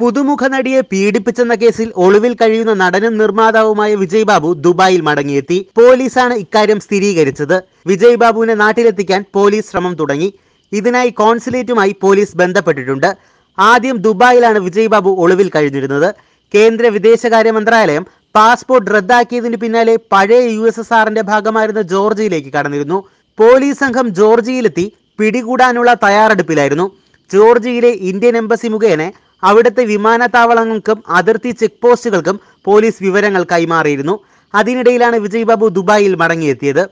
പുതുമുഖ നടിയെ പീഡിപ്പിച്ചെന്ന കേസിൽ ഒളിവിൽ കഴിയുന്ന നടനും നിർമ്മാതാവുമായ വിജയ് ബാബു ദുബായിൽ മടങ്ങിയെത്തി പോലീസാണ് ഇക്കാര്യം സ്ഥിരീകരിച്ചത് വിജയ് ബാബുവിനെ നാട്ടിലെത്തിക്കാൻ പോലീസ് ശ്രമം തുടങ്ങി ഇതിനായി കോൺസുലേറ്റുമായി പോലീസ് ബന്ധപ്പെട്ടിട്ടുണ്ട് ആദ്യം ദുബായിലാണ് വിജയ് ബാബു ഒളിവിൽ കഴിഞ്ഞിരുന്നത് കേന്ദ്ര വിദേശകാര്യ മന്ത്രാലയം പാസ്പോർട്ട് റദ്ദാക്കിയതിന് പിന്നാലെ പഴയ യു എസ് എസ് ആറിന്റെ ഭാഗമായിരുന്ന ജോർജിയയിലേക്ക് കടന്നിരുന്നു പോലീസ് സംഘം ജോർജിയയിലെത്തി പിടികൂടാനുള്ള തയ്യാറെടുപ്പിലായിരുന്നു ജോർജിയയിലെ ഇന്ത്യൻ എംബസി മുഖേന അവിടുത്തെ വിമാനത്താവളങ്ങൾക്കും അതിർത്തി ചെക്ക് പോസ്റ്റുകൾക്കും പോലീസ് വിവരങ്ങൾ കൈമാറിയിരുന്നു അതിനിടയിലാണ് വിജയ് ബാബു ദുബായിൽ മടങ്ങിയെത്തിയത്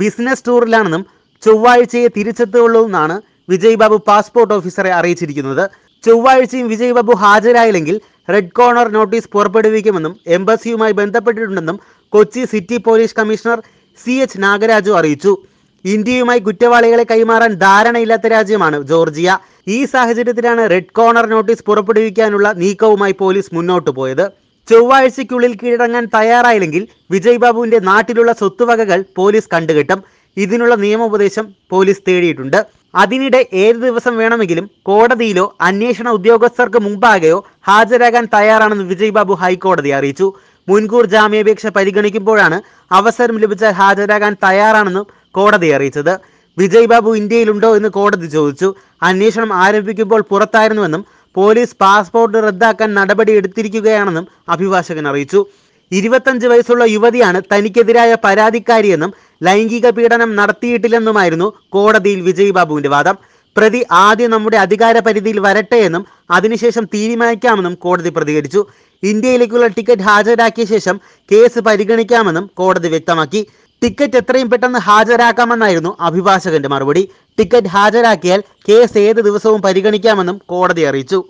ബിസിനസ് ടൂറിലാണെന്നും ചൊവ്വാഴ്ചയെ തിരിച്ചെത്തുള്ളൂ എന്നാണ് വിജയ് ബാബു പാസ്പോർട്ട് ഓഫീസറെ അറിയിച്ചിരിക്കുന്നത് ചൊവ്വാഴ്ചയും വിജയ് ബാബു ഹാജരായില്ലെങ്കിൽ റെഡ് കോർണർ നോട്ടീസ് പുറപ്പെടുവിക്കുമെന്നും എംബസിയുമായി ബന്ധപ്പെട്ടിട്ടുണ്ടെന്നും Kochi city police commissioner C H Nagaraju അറിയിച്ചു ഇന്ത്യയുമായി കുറ്റവാളികളെ കൈമാറാൻ ധാരണയില്ലാത്ത രാജ്യമാണ് ജോർജിയ ഈ സാഹചര്യത്തിലാണ് റെഡ് കോർണർ നോട്ടീസ് പുറപ്പെടുവിക്കാനുള്ള നീക്കവുമായി പോലീസ് മുന്നോട്ട് പോയത് ചൊവ്വാഴ്ചയ്ക്കുള്ളിൽ കീഴടങ്ങാൻ തയ്യാറായില്ലെങ്കിൽ വിജയ് ബാബുവിന്റെ നാട്ടിലുള്ള സ്വത്തുവകകൾ പോലീസ് കണ്ടുകിട്ടും ഇതിനുള്ള നിയമോപദേശം പോലീസ് തേടിയിട്ടുണ്ട് അതിനിടെ ഏത് ദിവസം വേണമെങ്കിലും കോടതിയിലോ അന്വേഷണ ഉദ്യോഗസ്ഥർക്ക് മുമ്പാകെയോ ഹാജരാകാൻ തയ്യാറാണെന്ന് വിജയ് ബാബു ഹൈക്കോടതി അറിയിച്ചു മുൻകൂർ ജാമ്യാപേക്ഷ പരിഗണിക്കുമ്പോഴാണ് അവസരം ലഭിച്ചാൽ ഹാജരാകാൻ തയ്യാറാണെന്നും കോടതി അറിയിച്ചത് വിജയ് ബാബു ഇന്ത്യയിലുണ്ടോ എന്ന് കോടതി ചോദിച്ചു അന്വേഷണം ആരംഭിക്കുമ്പോൾ പുറത്തായിരുന്നുവെന്നും പോലീസ് പാസ്പോർട്ട് റദ്ദാക്കാൻ നടപടി എടുത്തിരിക്കുകയാണെന്നും അഭിഭാഷകൻ അറിയിച്ചു ഇരുപത്തഞ്ച് വയസ്സുള്ള യുവതിയാണ് തനിക്കെതിരായ പരാതിക്കാരിയെന്നും ലൈംഗിക പീഡനം നടത്തിയിട്ടില്ലെന്നുമായിരുന്നു കോടതിയിൽ വിജയ് ബാബുവിന്റെ വാദം പ്രതി ആദ്യം നമ്മുടെ അധികാര പരിധിയിൽ വരട്ടെ എന്നും അതിനുശേഷം തീരുമാനിക്കാമെന്നും കോടതി പ്രതികരിച്ചു ഇന്ത്യയിലേക്കുള്ള ടിക്കറ്റ് ഹാജരാക്കിയ ശേഷം കേസ് പരിഗണിക്കാമെന്നും കോടതി വ്യക്തമാക്കി ടിക്കറ്റ് എത്രയും പെട്ടെന്ന് ഹാജരാക്കാമെന്നായിരുന്നു അഭിഭാഷകന്റെ മറുപടി ടിക്കറ്റ് ഹാജരാക്കിയാൽ കേസ് ഏത് ദിവസവും പരിഗണിക്കാമെന്നും കോടതി അറിയിച്ചു